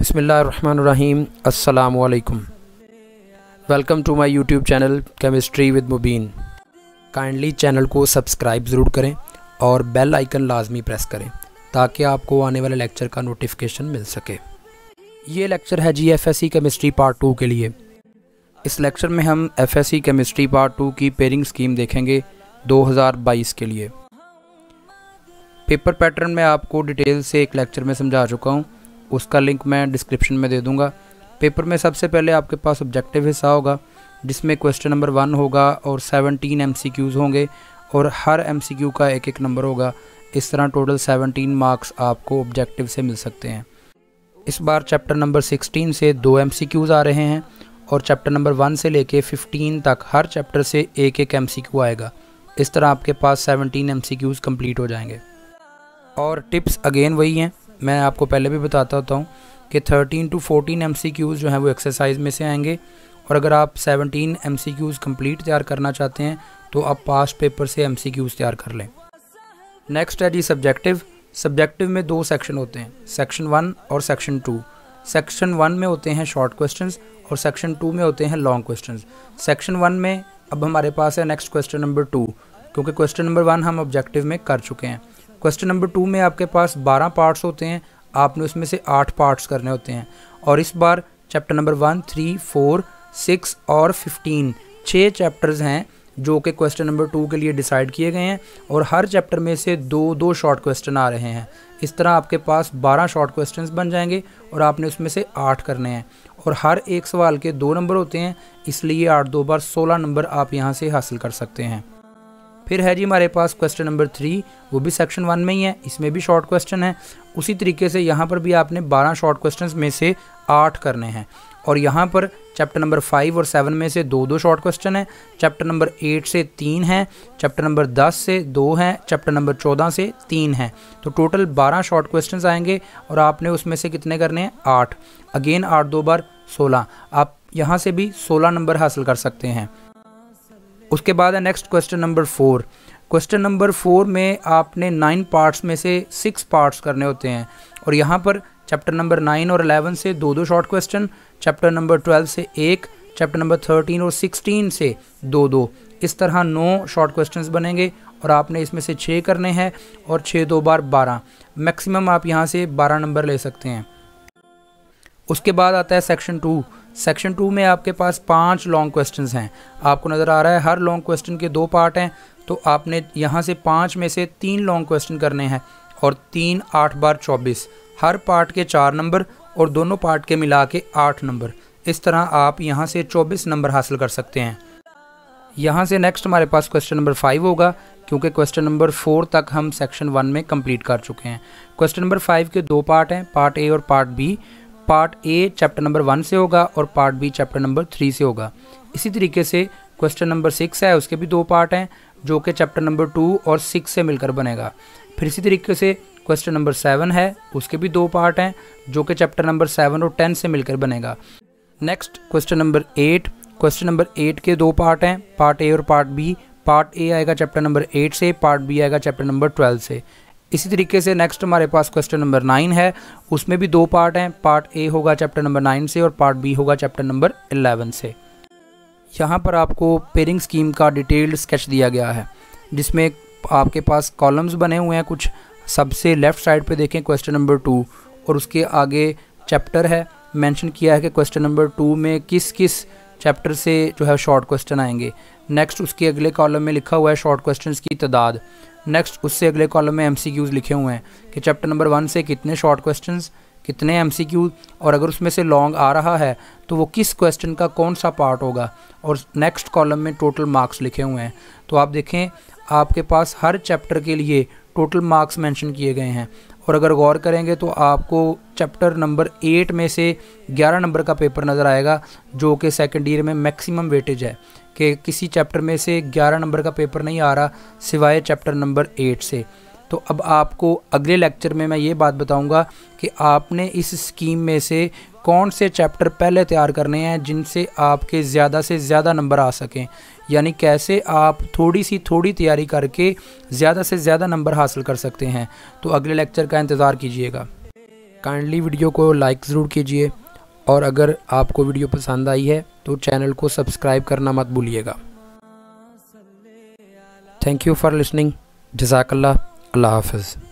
बसमीम अल्लाम welcome to my YouTube channel chemistry with Mubeen kindly channel को सब्सक्राइब ज़रूर करें और बेल आइकन लाजमी प्रेस करें ताकि आपको आने वाले लेक्चर का नोटिफिकेशन मिल सके ये लेक्चर है जी F S C chemistry part two के लिए इस लेक्चर में हम F S C chemistry part two की पेयरिंग स्कीम देखेंगे 2022 के लिए पेपर पैटर्न में आपको डिटेल से एक लेक्चर में समझा चुका हूँ उसका लिंक मैं डिस्क्रिप्शन में दे दूँगा पेपर में सबसे पहले आपके पास ऑब्जेक्टिव हिस्सा होगा जिसमें क्वेश्चन नंबर वन होगा और सेवनटीन एम होंगे और हर एम का एक एक नंबर होगा इस तरह टोटल सेवनटीन मार्क्स आपको ऑब्जेक्टिव से मिल सकते हैं इस बार चैप्टर नंबर सिक्सटीन से दो एम आ रहे हैं और चैप्टर नंबर वन से लेके फिफ्टीन तक हर चैप्टर से एक एक एम आएगा इस तरह आपके पास सेवनटीन एम कंप्लीट हो जाएंगे और टिप्स अगेन वही हैं मैं आपको पहले भी बताता होता हूँ कि 13 टू 14 एम जो हैं वो एक्सरसाइज में से आएंगे और अगर आप 17 एम कंप्लीट तैयार करना चाहते हैं तो आप पास्ट पेपर से एम तैयार कर लें नेक्स्ट है जी सब्जेक्टिव सब्जेक्टिव में दो सेक्शन होते हैं सेक्शन वन और सेक्शन टू सेक्शन वन में होते हैं शॉर्ट क्वेश्चंस और सेक्शन टू में होते हैं लॉन्ग क्वेश्चंस सेक्शन वन में अब हमारे पास है नेक्स्ट क्वेश्चन नंबर टू क्योंकि क्वेश्चन नंबर वन हम ऑब्जेक्टिव में कर चुके हैं क्वेश्चन नंबर टू में आपके पास बारह पार्ट्स होते हैं आपने उसमें से आठ पार्ट्स करने होते हैं और इस बार chapter number one three four six और फिफ्टीन छः चैप्टर्स हैं जो कि क्वेश्चन नंबर टू के लिए डिसाइड किए गए हैं और हर चैप्टर में से दो दो शॉर्ट क्वेश्चन आ रहे हैं इस तरह आपके पास बारह शॉर्ट क्वेश्चन बन जाएंगे और आपने उसमें से आठ करने हैं और हर एक सवाल के दो नंबर होते हैं इसलिए आठ दो बार सोलह नंबर आप यहाँ से हासिल कर सकते हैं फिर है जी हमारे पास क्वेश्चन नंबर थ्री वो भी सेक्शन वन में ही है इसमें भी शॉर्ट क्वेश्चन है उसी तरीके से यहाँ पर भी आपने बारह शॉर्ट क्वेश्चन में से आठ करने हैं और यहाँ पर चैप्टर नंबर फाइव और सेवन में से दो दो शॉर्ट क्वेश्चन हैं चैप्टर नंबर एट से तीन हैं चैप्टर नंबर दस से दो हैं चैप्टर नंबर चौदह से तीन हैं तो टोटल बारह शॉर्ट क्वेश्चन आएंगे और आपने उसमें से कितने करने हैं आठ अगेन आठ दो बार सोलह आप यहाँ से भी सोलह नंबर हासिल कर सकते हैं उसके बाद है next question number four question number four में आपने नाइन पार्ट्स में से सिक्स पार्ट्स करने होते हैं और यहाँ पर चैप्टर नंबर नाइन और अलेवन से दो दो short question chapter number twelve से एक चैप्टर नंबर थर्टीन और सिक्सटीन से दो दो इस तरह नौ शॉर्ट क्वेश्चन बनेंगे और आपने इसमें से छः करने हैं और छः दो बार बारह मैक्सिमम आप यहाँ से बारह नंबर ले सकते हैं उसके बाद आता है सेक्शन टू सेक्शन टू में आपके पास पांच लॉन्ग क्वेश्चन हैं आपको नज़र आ रहा है हर लॉन्ग क्वेश्चन के दो पार्ट हैं तो आपने यहाँ से पाँच में से तीन लॉन्ग क्वेश्चन करने हैं और तीन आठ बार चौबीस हर पार्ट के चार नंबर और दोनों पार्ट के मिला के आठ नंबर इस तरह आप यहाँ से चौबीस नंबर हासिल कर सकते हैं यहाँ से नेक्स्ट हमारे पास क्वेश्चन नंबर फाइव होगा क्योंकि क्वेश्चन नंबर फोर तक हम सेक्शन वन में कंप्लीट कर चुके हैं क्वेश्चन नंबर फाइव के दो पार्ट हैं पार्ट ए और part B part A chapter number one से होगा और part B chapter number three से होगा इसी तरीके से क्वेश्चन नंबर सिक्स है उसके भी दो पार्ट हैं जो कि चैप्टर नंबर टू और सिक्स से मिलकर बनेगा फिर इसी तरीके से क्वेश्चन नंबर सेवन है उसके भी दो पार्ट हैं जो कि चैप्टर नंबर सेवन और टेन से मिलकर बनेगा next question number eight question number eight के दो पार्ट हैं पार्ट ए और पार्ट बी पार्ट ए आएगा चैप्टर नंबर एट से पार्ट बी आएगा चैप्टर नंबर ट्वेल्व से इसी तरीके से नेक्स्ट हमारे पास क्वेश्चन नंबर नाइन है उसमें भी दो पार्ट हैं पार्ट ए होगा चैप्टर नंबर नाइन से और पार्ट बी होगा चैप्टर नंबर एलेवन से यहाँ पर आपको पेरिंग स्कीम का डिटेल्ड स्केच दिया गया है जिसमें आपके पास कॉलम्स बने हुए हैं कुछ सबसे लेफ़्ट साइड पे देखें क्वेश्चन नंबर टू और उसके आगे चैप्टर है मेंशन किया है कि क्वेश्चन नंबर टू में किस किस चैप्टर से जो है शॉर्ट क्वेश्चन आएंगे नेक्स्ट उसके अगले कॉलम में लिखा हुआ है शॉर्ट क्वेश्चन की तादाद नेक्स्ट उससे अगले कॉलम में एम लिखे हुए हैं कि चैप्टर नंबर वन से कितने शॉर्ट क्वेश्चन कितने एम और अगर उसमें से लॉन्ग आ रहा है तो वो किस क्वेश्चन का कौन सा पार्ट होगा और नेक्स्ट कॉलम में टोटल मार्क्स लिखे हुए हैं तो आप देखें आपके पास हर चैप्टर के लिए टोटल मार्क्स मेंशन किए गए हैं और अगर गौर करेंगे तो आपको चैप्टर नंबर एट में से ग्यारह नंबर का पेपर नज़र आएगा जो कि सेकेंड ईयर में मैक्सिमम वेटेज है कि किसी चैप्टर में से ग्यारह नंबर का पेपर नहीं आ रहा सिवाय चैप्टर नंबर एट से तो अब आपको अगले लेक्चर में मैं ये बात बताऊंगा कि आपने इस स्कीम में से कौन से चैप्टर पहले तैयार करने हैं जिनसे आपके ज़्यादा से ज़्यादा नंबर आ सकें यानी कैसे आप थोड़ी सी थोड़ी तैयारी करके ज़्यादा से ज़्यादा नंबर हासिल कर सकते हैं तो अगले लेक्चर का इंतज़ार कीजिएगा काइंडली वीडियो को लाइक ज़रूर कीजिए और अगर आपको वीडियो पसंद आई है तो चैनल को सब्सक्राइब करना मत भूलिएगा थैंक यू फॉर लिसनिंग जजाकल्ला अल्लाह हाफिज़